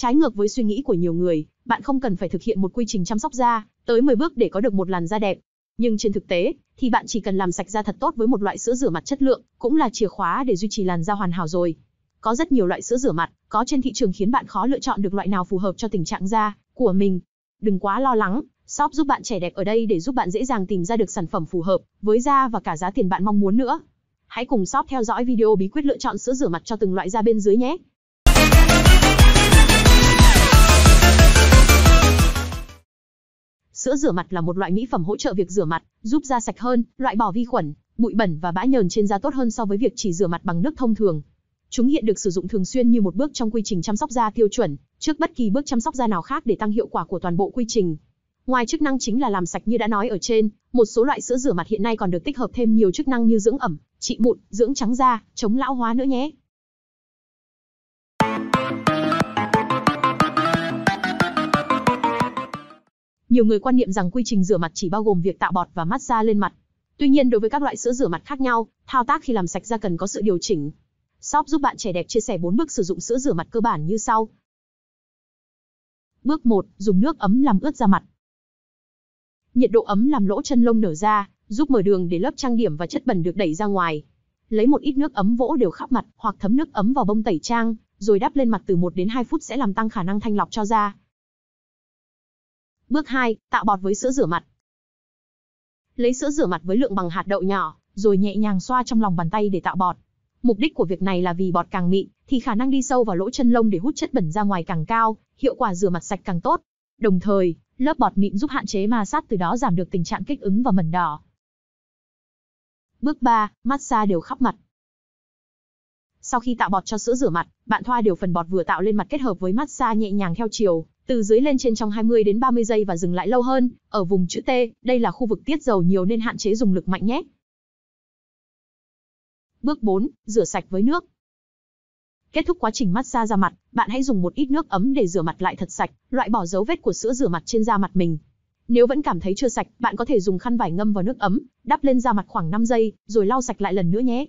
Trái ngược với suy nghĩ của nhiều người, bạn không cần phải thực hiện một quy trình chăm sóc da tới 10 bước để có được một làn da đẹp. Nhưng trên thực tế, thì bạn chỉ cần làm sạch da thật tốt với một loại sữa rửa mặt chất lượng, cũng là chìa khóa để duy trì làn da hoàn hảo rồi. Có rất nhiều loại sữa rửa mặt có trên thị trường khiến bạn khó lựa chọn được loại nào phù hợp cho tình trạng da của mình. Đừng quá lo lắng, shop giúp bạn trẻ đẹp ở đây để giúp bạn dễ dàng tìm ra được sản phẩm phù hợp với da và cả giá tiền bạn mong muốn nữa. Hãy cùng shop theo dõi video bí quyết lựa chọn sữa rửa mặt cho từng loại da bên dưới nhé. Sữa rửa mặt là một loại mỹ phẩm hỗ trợ việc rửa mặt, giúp da sạch hơn, loại bỏ vi khuẩn, bụi bẩn và bã nhờn trên da tốt hơn so với việc chỉ rửa mặt bằng nước thông thường. Chúng hiện được sử dụng thường xuyên như một bước trong quy trình chăm sóc da tiêu chuẩn, trước bất kỳ bước chăm sóc da nào khác để tăng hiệu quả của toàn bộ quy trình. Ngoài chức năng chính là làm sạch như đã nói ở trên, một số loại sữa rửa mặt hiện nay còn được tích hợp thêm nhiều chức năng như dưỡng ẩm, trị mụn, dưỡng trắng da, chống lão hóa nữa nhé. Nhiều người quan niệm rằng quy trình rửa mặt chỉ bao gồm việc tạo bọt và massage lên mặt. Tuy nhiên đối với các loại sữa rửa mặt khác nhau, thao tác khi làm sạch da cần có sự điều chỉnh. Shop giúp bạn trẻ đẹp chia sẻ 4 bước sử dụng sữa rửa mặt cơ bản như sau. Bước 1, dùng nước ấm làm ướt da mặt. Nhiệt độ ấm làm lỗ chân lông nở ra, giúp mở đường để lớp trang điểm và chất bẩn được đẩy ra ngoài. Lấy một ít nước ấm vỗ đều khắp mặt hoặc thấm nước ấm vào bông tẩy trang, rồi đắp lên mặt từ 1 đến 2 phút sẽ làm tăng khả năng thanh lọc cho da. Bước 2, tạo bọt với sữa rửa mặt. Lấy sữa rửa mặt với lượng bằng hạt đậu nhỏ, rồi nhẹ nhàng xoa trong lòng bàn tay để tạo bọt. Mục đích của việc này là vì bọt càng mịn thì khả năng đi sâu vào lỗ chân lông để hút chất bẩn ra ngoài càng cao, hiệu quả rửa mặt sạch càng tốt. Đồng thời, lớp bọt mịn giúp hạn chế ma sát từ đó giảm được tình trạng kích ứng và mẩn đỏ. Bước 3, massage đều khắp mặt. Sau khi tạo bọt cho sữa rửa mặt, bạn thoa đều phần bọt vừa tạo lên mặt kết hợp với massage nhẹ nhàng theo chiều, từ dưới lên trên trong 20 đến 30 giây và dừng lại lâu hơn, ở vùng chữ T, đây là khu vực tiết dầu nhiều nên hạn chế dùng lực mạnh nhé. Bước 4, rửa sạch với nước. Kết thúc quá trình massage da mặt, bạn hãy dùng một ít nước ấm để rửa mặt lại thật sạch, loại bỏ dấu vết của sữa rửa mặt trên da mặt mình. Nếu vẫn cảm thấy chưa sạch, bạn có thể dùng khăn vải ngâm vào nước ấm, đắp lên da mặt khoảng 5 giây, rồi lau sạch lại lần nữa nhé.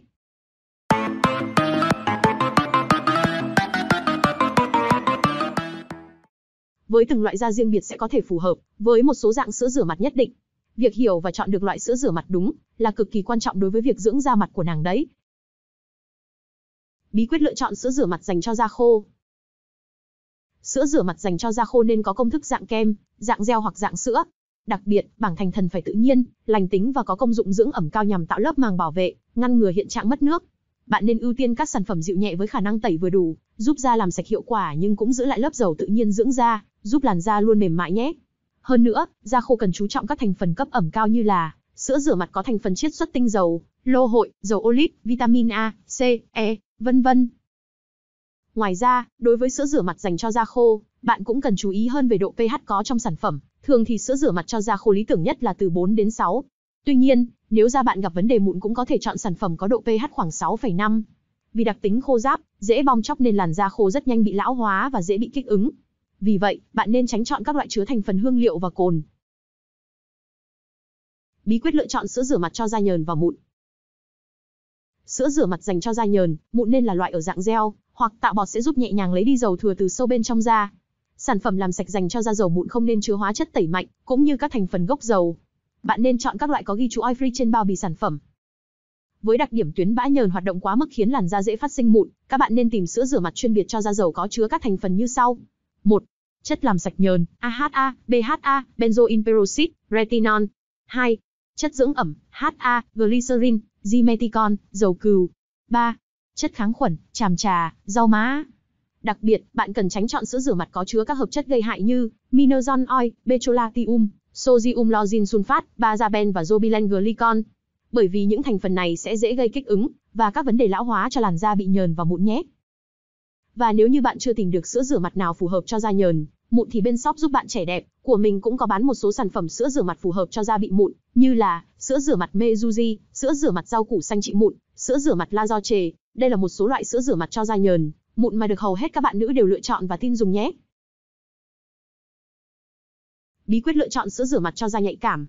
với từng loại da riêng biệt sẽ có thể phù hợp với một số dạng sữa rửa mặt nhất định. Việc hiểu và chọn được loại sữa rửa mặt đúng là cực kỳ quan trọng đối với việc dưỡng da mặt của nàng đấy. Bí quyết lựa chọn sữa rửa mặt dành cho da khô. Sữa rửa mặt dành cho da khô nên có công thức dạng kem, dạng gel hoặc dạng sữa. Đặc biệt, bảng thành thần phải tự nhiên, lành tính và có công dụng dưỡng ẩm cao nhằm tạo lớp màng bảo vệ, ngăn ngừa hiện trạng mất nước. Bạn nên ưu tiên các sản phẩm dịu nhẹ với khả năng tẩy vừa đủ, giúp da làm sạch hiệu quả nhưng cũng giữ lại lớp dầu tự nhiên dưỡng da giúp làn da luôn mềm mại nhé. Hơn nữa, da khô cần chú trọng các thành phần cấp ẩm cao như là sữa rửa mặt có thành phần chiết xuất tinh dầu, lô hội, dầu ô líp, vitamin A, C, E, vân vân. Ngoài ra, đối với sữa rửa mặt dành cho da khô, bạn cũng cần chú ý hơn về độ pH có trong sản phẩm. Thường thì sữa rửa mặt cho da khô lý tưởng nhất là từ 4 đến 6. Tuy nhiên, nếu da bạn gặp vấn đề mụn cũng có thể chọn sản phẩm có độ pH khoảng 6,5. Vì đặc tính khô ráp, dễ bong chóc nên làn da khô rất nhanh bị lão hóa và dễ bị kích ứng. Vì vậy, bạn nên tránh chọn các loại chứa thành phần hương liệu và cồn. Bí quyết lựa chọn sữa rửa mặt cho da nhờn và mụn. Sữa rửa mặt dành cho da nhờn, mụn nên là loại ở dạng gel hoặc tạo bọt sẽ giúp nhẹ nhàng lấy đi dầu thừa từ sâu bên trong da. Sản phẩm làm sạch dành cho da dầu mụn không nên chứa hóa chất tẩy mạnh, cũng như các thành phần gốc dầu. Bạn nên chọn các loại có ghi chú oil free trên bao bì sản phẩm. Với đặc điểm tuyến bã nhờn hoạt động quá mức khiến làn da dễ phát sinh mụn, các bạn nên tìm sữa rửa mặt chuyên biệt cho da dầu có chứa các thành phần như sau. 1. Chất làm sạch nhờn, AHA, BHA, benzoin peroxide, retinol. 2. Chất dưỡng ẩm, HA, glycerin, Dimethicone, dầu cừu. 3. Chất kháng khuẩn, tràm trà, rau má. Đặc biệt, bạn cần tránh chọn sữa rửa mặt có chứa các hợp chất gây hại như mineral oil, petrolatium, sodium lauryl sulfat, bazaben và zobilen glycol. Bởi vì những thành phần này sẽ dễ gây kích ứng và các vấn đề lão hóa cho làn da bị nhờn và mụn nhé. Và nếu như bạn chưa tìm được sữa rửa mặt nào phù hợp cho da nhờn, mụn thì bên shop giúp bạn trẻ đẹp của mình cũng có bán một số sản phẩm sữa rửa mặt phù hợp cho da bị mụn, như là sữa rửa mặt Mezuji, sữa rửa mặt rau củ xanh trị mụn, sữa rửa mặt la do Đây là một số loại sữa rửa mặt cho da nhờn, mụn mà được hầu hết các bạn nữ đều lựa chọn và tin dùng nhé. Bí quyết lựa chọn sữa rửa mặt cho da nhạy cảm.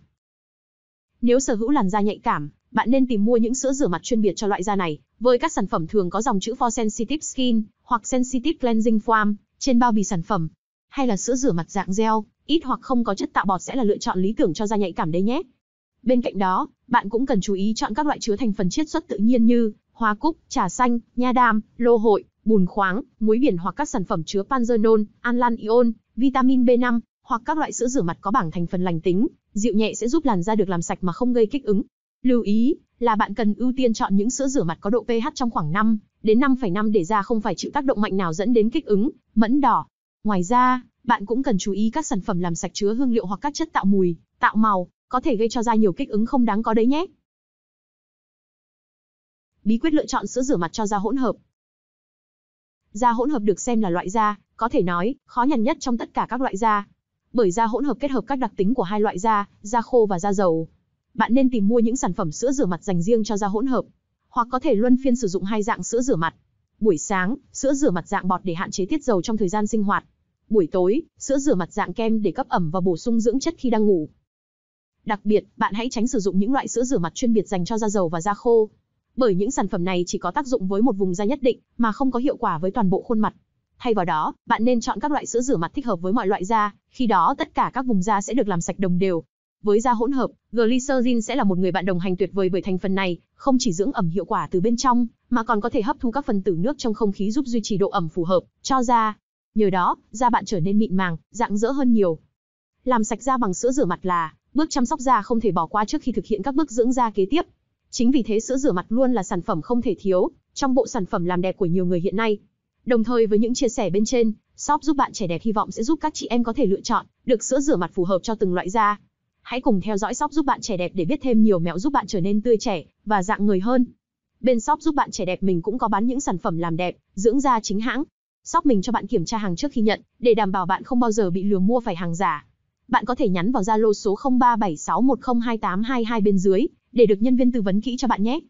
Nếu sở hữu làn da nhạy cảm, bạn nên tìm mua những sữa rửa mặt chuyên biệt cho loại da này, với các sản phẩm thường có dòng chữ For Sensitive Skin hoặc Sensitive Cleansing Foam, trên bao bì sản phẩm. Hay là sữa rửa mặt dạng gel, ít hoặc không có chất tạo bọt sẽ là lựa chọn lý tưởng cho da nhạy cảm đấy nhé. Bên cạnh đó, bạn cũng cần chú ý chọn các loại chứa thành phần chiết xuất tự nhiên như hoa cúc, trà xanh, nha đam, lô hội, bùn khoáng, muối biển hoặc các sản phẩm chứa panzanol, anlan ion, vitamin B5 hoặc các loại sữa rửa mặt có bảng thành phần lành tính, dịu nhẹ sẽ giúp làn da được làm sạch mà không gây kích ứng. Lưu ý là bạn cần ưu tiên chọn những sữa rửa mặt có độ pH trong khoảng 5 đến 5,5 để da không phải chịu tác động mạnh nào dẫn đến kích ứng, mẫn đỏ. Ngoài ra, bạn cũng cần chú ý các sản phẩm làm sạch chứa hương liệu hoặc các chất tạo mùi, tạo màu, có thể gây cho da nhiều kích ứng không đáng có đấy nhé. Bí quyết lựa chọn sữa rửa mặt cho da hỗn hợp. Da hỗn hợp được xem là loại da, có thể nói, khó nhằn nhất trong tất cả các loại da. Bởi da hỗn hợp kết hợp các đặc tính của hai loại da, da khô và da dầu. Bạn nên tìm mua những sản phẩm sữa rửa mặt dành riêng cho da hỗn hợp, hoặc có thể luân phiên sử dụng hai dạng sữa rửa mặt. Buổi sáng, sữa rửa mặt dạng bọt để hạn chế tiết dầu trong thời gian sinh hoạt. Buổi tối, sữa rửa mặt dạng kem để cấp ẩm và bổ sung dưỡng chất khi đang ngủ. Đặc biệt, bạn hãy tránh sử dụng những loại sữa rửa mặt chuyên biệt dành cho da dầu và da khô, bởi những sản phẩm này chỉ có tác dụng với một vùng da nhất định mà không có hiệu quả với toàn bộ khuôn mặt. Thay vào đó, bạn nên chọn các loại sữa rửa mặt thích hợp với mọi loại da, khi đó tất cả các vùng da sẽ được làm sạch đồng đều với da hỗn hợp, glycerin sẽ là một người bạn đồng hành tuyệt vời bởi thành phần này không chỉ dưỡng ẩm hiệu quả từ bên trong, mà còn có thể hấp thu các phần tử nước trong không khí giúp duy trì độ ẩm phù hợp cho da. Nhờ đó, da bạn trở nên mịn màng, rạng rỡ hơn nhiều. Làm sạch da bằng sữa rửa mặt là bước chăm sóc da không thể bỏ qua trước khi thực hiện các bước dưỡng da kế tiếp. Chính vì thế sữa rửa mặt luôn là sản phẩm không thể thiếu trong bộ sản phẩm làm đẹp của nhiều người hiện nay. Đồng thời với những chia sẻ bên trên, shop giúp bạn trẻ đẹp hy vọng sẽ giúp các chị em có thể lựa chọn được sữa rửa mặt phù hợp cho từng loại da. Hãy cùng theo dõi shop giúp bạn trẻ đẹp để biết thêm nhiều mẹo giúp bạn trở nên tươi trẻ và dạng người hơn. Bên shop giúp bạn trẻ đẹp mình cũng có bán những sản phẩm làm đẹp, dưỡng da chính hãng. Shop mình cho bạn kiểm tra hàng trước khi nhận để đảm bảo bạn không bao giờ bị lừa mua phải hàng giả. Bạn có thể nhắn vào Zalo số 0376102822 bên dưới để được nhân viên tư vấn kỹ cho bạn nhé.